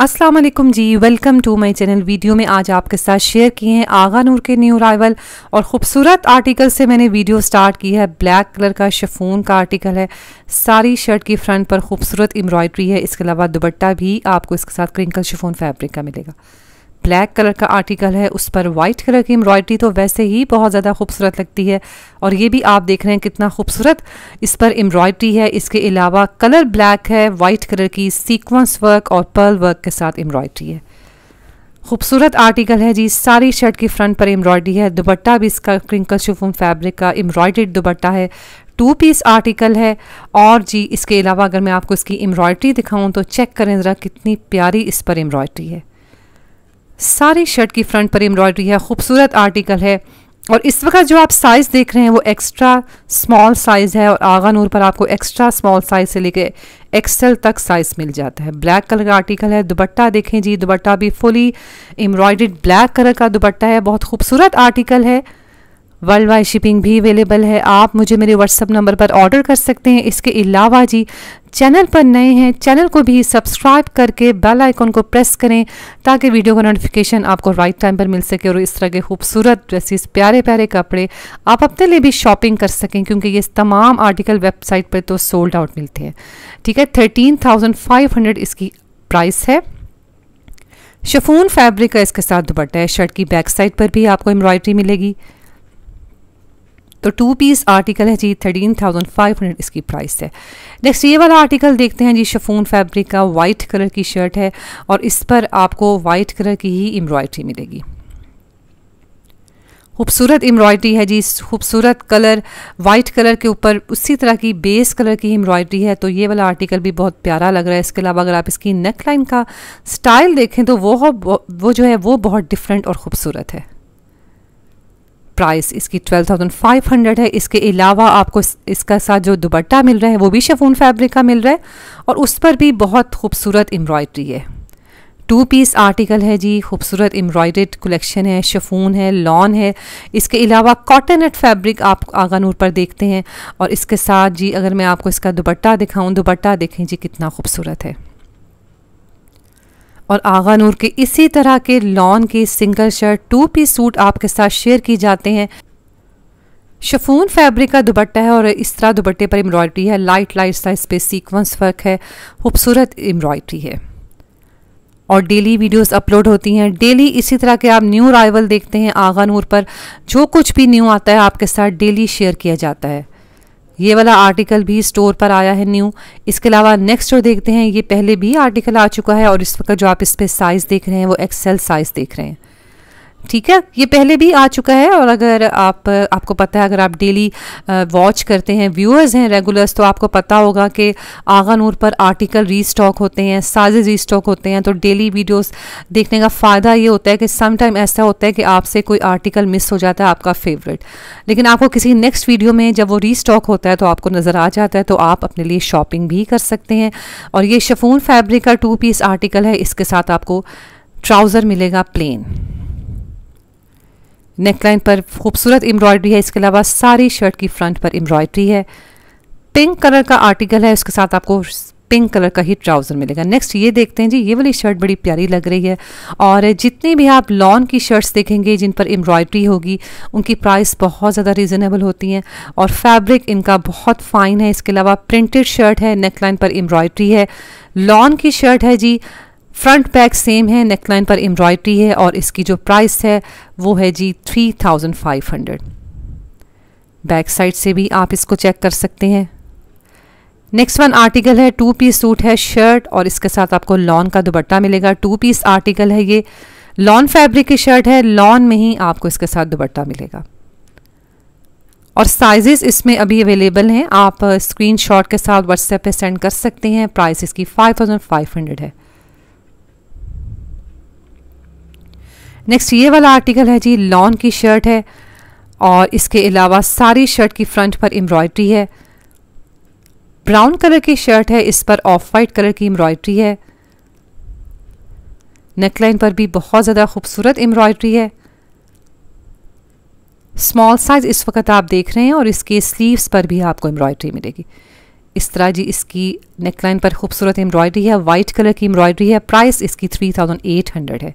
अस्सलाम वालेकुम जी welcome to my channel video में आज आपके साथ शेयर किए हैं आगा नूर के न्यू अराइवल और ख़ूबसूरत आर्टिकल से मैंने वीडियो स्टार्ट की है ब्लैक कलर का शफून का आर्टिकल है सारी शर्ट की फ्रंट पर खूबसूरत एम्ब्रॉयडरी है इसके अलावा दुबट्टा भी आपको इसके साथ क्रिंकल शफून फैब्रिक का मिलेगा ब्लैक कलर का आर्टिकल है उस पर वाइट कलर की एम्ब्रॉयडरी तो वैसे ही बहुत ज़्यादा खूबसूरत लगती है और ये भी आप देख रहे हैं कितना खूबसूरत इस पर एम्ब्रॉयडरी है इसके अलावा कलर ब्लैक है वाइट कलर की सीक्वेंस वर्क और पर्ल वर्क के साथ एम्ब्रॉयडरी है खूबसूरत आर्टिकल है जी सारी शर्ट की फ्रंट पर एम्ब्रॉयडरी है दुबट्टा भी इसका क्रिंकल शिफोन फैब्रिक का एम्ब्रॉयडेड दुबट्टा है टू पीस आर्टिकल है और जी इसके अलावा अगर मैं आपको इसकी एम्ब्रॉयडरी दिखाऊं तो चेक करें ज़रा कितनी प्यारी इस पर एम्ब्रॉयडरी है सारी शर्ट की फ्रंट पर एम्ब्रॉयडरी है खूबसूरत आर्टिकल है और इस वक्त जो आप साइज़ देख रहे हैं वो एक्स्ट्रा स्मॉल साइज़ है और आगा नूर पर आपको एक्स्ट्रा स्मॉल साइज़ से लेके एक्सेल तक साइज़ मिल जाता है ब्लैक कलर का आर्टिकल है दुपट्टा देखें जी दुपट्टा भी फुली एम्ब्रॉयडेड ब्लैक कलर का दुपट्टा है बहुत खूबसूरत आर्टिकल है वर्ल्ड वाइड शिपिंग भी अवेलेबल है आप मुझे मेरे व्हाट्सअप नंबर पर ऑर्डर कर सकते हैं इसके अलावा जी चैनल पर नए हैं चैनल को भी सब्सक्राइब करके बेल आइकॉन को प्रेस करें ताकि वीडियो का नोटिफिकेशन आपको राइट टाइम पर मिल सके और इस तरह के खूबसूरत ड्रेसेस प्यारे प्यारे कपड़े आप अपने लिए भी शॉपिंग कर सकें क्योंकि ये तमाम आर्टिकल वेबसाइट पर तो सोल्ड आउट मिलते हैं ठीक है थर्टीन थाउजेंड फाइव हंड्रेड इसकी प्राइस है शफून फैब्रिक का इसके साथ दुपट्टा है शर्ट की बैक साइड पर भी आपको एम्ब्रॉयडरी मिलेगी तो टू पीस आर्टिकल है जी थर्टीन थाउजेंड फाइव हंड्रेड इसकी प्राइस है नेक्स्ट ये वाला आर्टिकल देखते हैं जी शफून फैब्रिक का वाइट कलर की शर्ट है और इस पर आपको वाइट कलर की ही एम्ब्रॉयड्री मिलेगी खूबसूरत एम्ब्रॉयड्री है जी खूबसूरत कलर वाइट कलर के ऊपर उसी तरह की बेस कलर की एम्ब्रॉयड्री है तो ये वाला आर्टिकल भी बहुत प्यारा लग रहा है इसके अलावा अगर आप इसकी नेकलाइन का स्टाइल देखें तो वो वो जो है वो बहुत डिफरेंट और ख़ूबसूरत है प्राइस इसकी ट्वेल्व थाउजेंड फाइव हंड्रेड है इसके अलावा आपको इसका साथ जो दुबट्टा मिल रहा है वो भी शेफून फैब्रिक का मिल रहा है और उस पर भी बहुत खूबसूरत एम्ब्रॉयडरी है टू पीस आर्टिकल है जी खूबसूरत एम्ब्रॉयड कलेक्शन है शफून है लॉन है इसके अलावा कॉटन एट फैब्रिक आप आगा नूर पर देखते हैं और इसके साथ जी अगर मैं आपको इसका दुपट्टा दिखाऊं दुपट्टा देखें जी कितना खूबसूरत है और आगा नूर के इसी तरह के लॉन के single shirt two P suit आपके साथ शेयर की जाते हैं शफून फैब्रिक का दुपट्टा है और इस तरह दुपट्टे पर एम्ब्रॉयडरी है लाइट लाइट साइज पे सीक्वेंस वर्क है खूबसूरत एम्ब्रॉयडरी है और डेली वीडियोस अपलोड होती हैं डेली इसी तरह के आप न्यू अराइवल देखते हैं आगा नूर पर जो कुछ भी न्यू आता है आपके साथ डेली शेयर किया जाता है ये वाला आर्टिकल भी स्टोर पर आया है न्यू इसके अलावा नेक्स्ट जो देखते हैं ये पहले भी आर्टिकल आ चुका है और इस वक्त जो आप इस पर साइज़ देख रहे हैं वो एक्सेल साइज़ देख रहे हैं ठीक है ये पहले भी आ चुका है और अगर आप आपको पता है अगर आप डेली वॉच करते हैं व्यूअर्स हैं रेगुलर्स तो आपको पता होगा कि आगा नूर पर आर्टिकल रीस्टॉक होते हैं री रीस्टॉक होते हैं तो डेली वीडियोस देखने का फ़ायदा ये होता है कि सम टाइम ऐसा होता है कि आपसे कोई आर्टिकल मिस हो जाता है आपका फेवरेट लेकिन आपको किसी नेक्स्ट वीडियो में जब वो रीस्टॉक होता है तो आपको नज़र आ जाता है तो आप अपने लिए शॉपिंग भी कर सकते हैं और ये शफून फैब्रिक का टू पीस आर्टिकल है इसके साथ आपको ट्राउज़र मिलेगा प्लेन नेकलाइन पर खूबसूरत एम्ब्रॉयडरी है इसके अलावा सारी शर्ट की फ्रंट पर एम्ब्रॉयडरी है पिंक कलर का आर्टिकल है उसके साथ आपको पिंक कलर का ही ट्राउज़र मिलेगा नेक्स्ट ये देखते हैं जी ये वाली शर्ट बड़ी प्यारी लग रही है और जितनी भी आप लॉन की शर्ट्स देखेंगे जिन पर एम्ब्रॉयडरी होगी उनकी प्राइस बहुत ज़्यादा रीज़नेबल होती हैं और फैब्रिक इनका बहुत फ़ाइन है इसके अलावा प्रिंटेड शर्ट है नेकलाइन पर एम्ब्रॉयडरी है लॉन की शर्ट है जी फ्रंट बैक सेम है नेकलाइन पर एम्ब्रॉयडरी है और इसकी जो प्राइस है वो है जी three thousand five hundred back side से भी आप इसको चेक कर सकते हैं नेक्स्ट वन आर्टिकल है टू पीस सूट है शर्ट और इसके साथ आपको लॉन का दुबट्टा मिलेगा टू पीस आर्टिकल है ये लॉन फैब्रिक की शर्ट है लॉन में ही आपको इसके साथ दुबट्टा मिलेगा और साइजेस इसमें अभी अवेलेबल हैं आप स्क्रीनशॉट के साथ व्हाट्सएप पे सेंड कर सकते हैं प्राइस इसकी 5500 है नेक्स्ट ये वाला आर्टिकल है जी लॉन की शर्ट है और इसके अलावा सारी शर्ट की फ्रंट पर एम्ब्रॉयड्री है ब्राउन कलर की शर्ट है इस पर ऑफ वाइट कलर की एम्ब्रॉयड्री है नेकलाइन पर भी बहुत ज़्यादा खूबसूरत एम्ब्रॉयड्री है स्मॉल साइज़ इस वक्त आप देख रहे हैं और इसके स्लीव्स पर भी आपको एम्ब्रॉयड्री मिलेगी इस तरह जी इसकी नेकलाइन पर खूबसूरत एम्ब्रॉयड्री है वाइट कलर की एम्ब्रॉयड्री है प्राइस इसकी थ्री थाउजेंड एट हंड्रेड है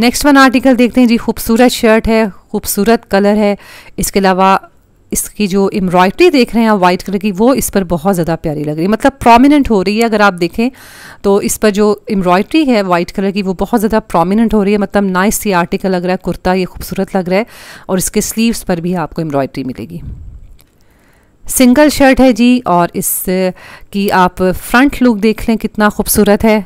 नेक्स्ट वन आर्टिकल देखते हैं जी खूबसूरत शर्ट है खूबसूरत कलर है इसके अलावा इसकी जो एम्ब्रॉयडरी देख रहे हैं आप वाइट कलर की वो इस पर बहुत ज़्यादा प्यारी लग रही है मतलब प्रोमिनेंट हो रही है अगर आप देखें तो इस पर जो एम्ब्रॉयडरी है वाइट कलर की वो बहुत ज़्यादा प्रोमिनेंट हो रही है मतलब नाइस ये आर्टिकल लग रहा है कुर्ता ये खूबसूरत लग रहा है और इसके स्लीव्स पर भी आपको एम्ब्रॉयडरी मिलेगी सिंगल शर्ट है जी और इस की आप फ्रंट लुक देख लें कितना खूबसूरत है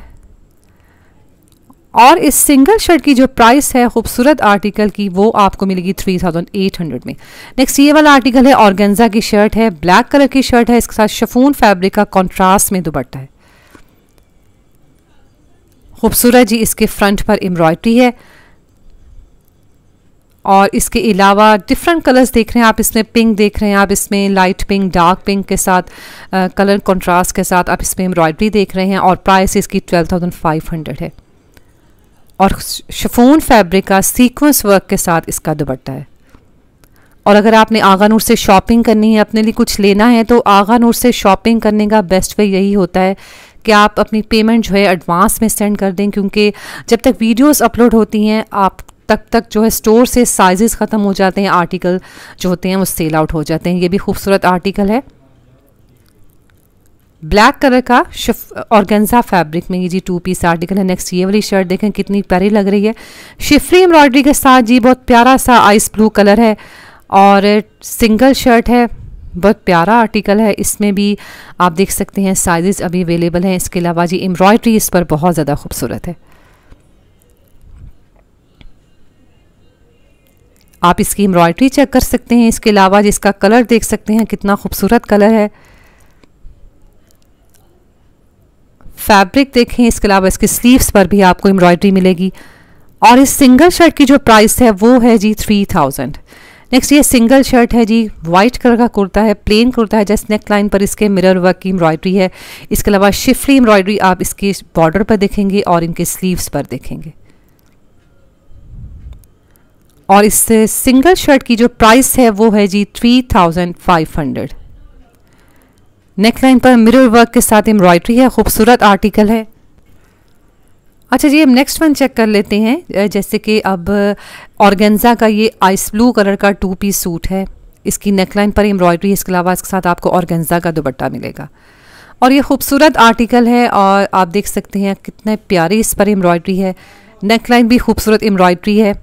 और इस सिंगल शर्ट की जो प्राइस है खूबसूरत आर्टिकल की वो आपको मिलेगी 3800 में नेक्स्ट ये वाला आर्टिकल है ऑर्गेंजा की शर्ट है ब्लैक कलर की शर्ट है इसके साथ शफून फैब्रिक का कॉन्ट्रास्ट में दुपट्टा है खूबसूरत जी इसके फ्रंट पर एम्ब्रॉयड्री है और इसके अलावा डिफरेंट कलर्स देख रहे हैं आप इसमें पिंक देख रहे हैं आप इसमें लाइट पिंक डार्क पिंक के साथ आ, कलर कंट्रास्ट के साथ आप इसमें एम्ब्रॉयडरी देख रहे हैं और प्राइस इसकी 12,500 है और शफोन फैब्रिक का सीक्वेंस वर्क के साथ इसका दुपट्टा है और अगर आपने आगा नूर से शॉपिंग करनी है अपने लिए कुछ लेना है तो आगा नूर से शॉपिंग करने का बेस्ट वे यही होता है कि आप अपनी पेमेंट जो है एडवांस में सेंड कर दें क्योंकि जब तक वीडियोस अपलोड होती हैं आप तब तक जो है स्टोर से साइजेस ख़त्म हो जाते हैं आर्टिकल जो होते हैं वो सेल आउट हो जाते हैं ये भी खूबसूरत आर्टिकल है ब्लैक कलर का ऑर्गेंजा फैब्रिक में ये जी टू पीस आर्टिकल है नेक्स्ट ये वाली शर्ट देखें कितनी प्यारी लग रही है शिफरी एम्ब्रॉयडरी के साथ जी बहुत प्यारा सा आइस ब्लू कलर है और सिंगल शर्ट है बहुत प्यारा आर्टिकल है इसमें भी आप देख सकते हैं साइजेस अभी अवेलेबल हैं इसके अलावा जी एम्ब्रॉयडरी इस पर बहुत ज़्यादा खूबसूरत है आप इसकी एम्ब्रॉयडरी चेक कर सकते हैं इसके अलावा जिसका कलर देख सकते हैं कितना खूबसूरत कलर है फैब्रिक देखें इसके अलावा इसके स्लीव्स पर भी आपको एम्ब्रॉयडरी मिलेगी और इस सिंगल शर्ट की जो प्राइस है वो है जी थ्री थाउजेंड नेक्स्ट ये सिंगल शर्ट है जी वाइट कलर का कुर्ता है प्लेन कुर्ता है जैसे नेक लाइन पर इसके मिरर वर्क की एम्ब्रॉयडरी है इसके अलावा शिफली एम्ब्रॉयडरी आप इसके बॉर्डर पर देखेंगे और इनके स्लीव्स पर देखेंगे और इस सिंगल शर्ट की जो प्राइस है वो है जी three thousand five hundred neck line पर मिरर वर्क के साथ एम्ब्रॉयडरी है खूबसूरत आर्टिकल है अच्छा जी हम नेक्स्ट वन चेक कर लेते हैं जैसे कि अब ऑर्गेन्जा का ये आइस ब्लू कलर का टू पीस सूट है इसकी नेकलाइन पर एम्ब्रॉयडरी इसके अलावा इसके साथ आपको ऑर्गेन्जा का दुपट्टा मिलेगा और ये खूबसूरत आर्टिकल है और आप देख सकते हैं कितने प्यारी इस पर एम्ब्रॉयडरी है नेकलाइन भी खूबसूरत एम्ब्रॉयडरी है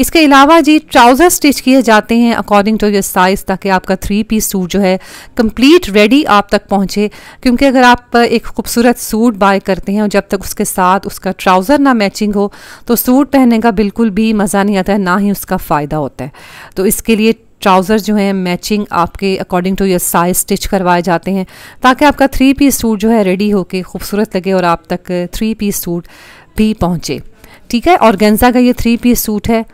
इसके अलावा जी ट्राउज़र स्टिच किए जाते हैं अकॉर्डिंग टू योर साइज़ ताकि आपका थ्री पीस सूट जो है कंप्लीट रेडी आप तक पहुँचे क्योंकि अगर आप एक खूबसूरत सूट बाय करते हैं और जब तक उसके साथ उसका ट्राउज़र ना मैचिंग हो तो सूट पहनने का बिल्कुल भी मज़ा नहीं आता है ना ही उसका फ़ायदा होता है तो इसके लिए ट्राउज़र जो है मैचिंग आपके according to your size stitch करवाए जाते हैं ताकि आपका थ्री पीस सूट जो है रेडी होके खूबसूरत लगे और आप तक थ्री पीस सूट भी पहुँचे ठीक है और गेंजा का ये थ्री पीस सूट है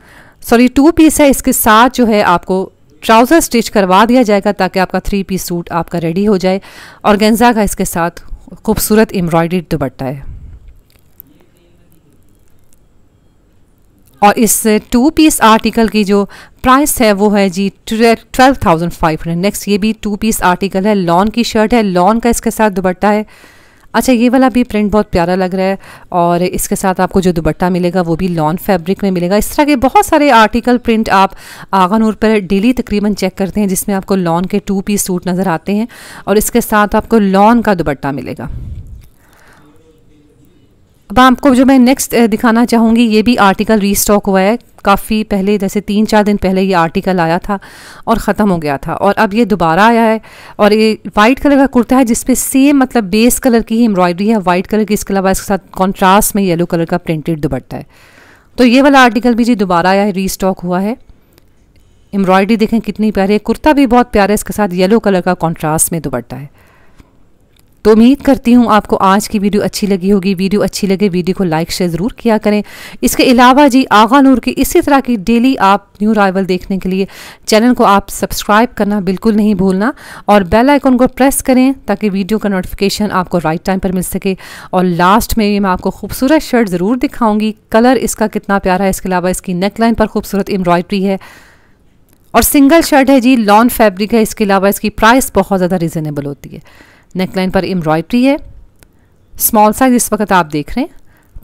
सॉरी टू पीस है इसके साथ जो है आपको ट्राउज़र स्टिच करवा दिया जाएगा ताकि आपका थ्री पीस सूट आपका रेडी हो जाए और गेंजा का इसके साथ खूबसूरत एम्ब्रॉयड दुपट्टा है और इस टू पीस आर्टिकल की जो प्राइस है वो है जी twelve thousand five hundred next ये भी टू पीस आर्टिकल है लॉन की शर्ट है लॉन का इसके साथ दुपट्टा है अच्छा ये वाला भी प्रिंट बहुत प्यारा लग रहा है और इसके साथ आपको जो दुबट्टा मिलेगा वो भी लॉन फैब्रिक में मिलेगा इस तरह के बहुत सारे आर्टिकल प्रिंट आप आगानूर पर डेली तकरीबन चेक करते हैं जिसमें आपको लॉन के टू पीस सूट नज़र आते हैं और इसके साथ आपको लॉन का दुबट्टा मिलेगा अब आपको जो मैं नेक्स्ट दिखाना चाहूँगी ये भी आर्टिकल रीस्टॉक हुआ है काफ़ी पहले जैसे तीन चार दिन पहले ये आर्टिकल आया था और ख़त्म हो गया था और अब ये दोबारा आया है और ये वाइट कलर का कुर्ता है जिसपे सेम मतलब बेस कलर की ही एम्ब्रॉयडरी है वाइट कलर की इसके अलावा इसके साथ कॉन्ट्रास्ट में येलो कलर का प्रिंटेड दुपट्टा है तो ये वाला आर्टिकल भी जी दोबारा आया है रीस्टॉक हुआ है एम्ब्रॉयडरी देखें कितनी प्यारी है कुर्ता भी बहुत प्यारा है इसके साथ येलो कलर का कॉन्ट्रास्ट में दुपट्टा है तो उम्मीद करती हूँ आपको आज की वीडियो अच्छी लगी होगी वीडियो अच्छी लगे वीडियो को लाइक शेयर ज़रूर किया करें इसके अलावा जी आगा नूर की इसी तरह की डेली आप न्यू राइवल देखने के लिए चैनल को आप सब्सक्राइब करना बिल्कुल नहीं भूलना और बेल आइकन को प्रेस करें ताकि वीडियो का नोटिफिकेशन आपको राइट टाइम पर मिल सके और लास्ट में मैं आपको खूबसूरत शर्ट ज़रूर दिखाऊंगी कलर इसका कितना प्यारा है इसके अलावा इसकी नेकलाइन पर खूबसूरत एम्ब्रॉयड्री है और सिंगल शर्ट है जी लॉन फैब्रिक है इसके अलावा इसकी प्राइस बहुत ज़्यादा रिजनेबल होती है नेकलाइन पर एम्ब्रॉयड्री है स्मॉल साइज़ इस वक्त आप देख रहे हैं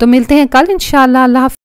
तो मिलते हैं कल इन शाला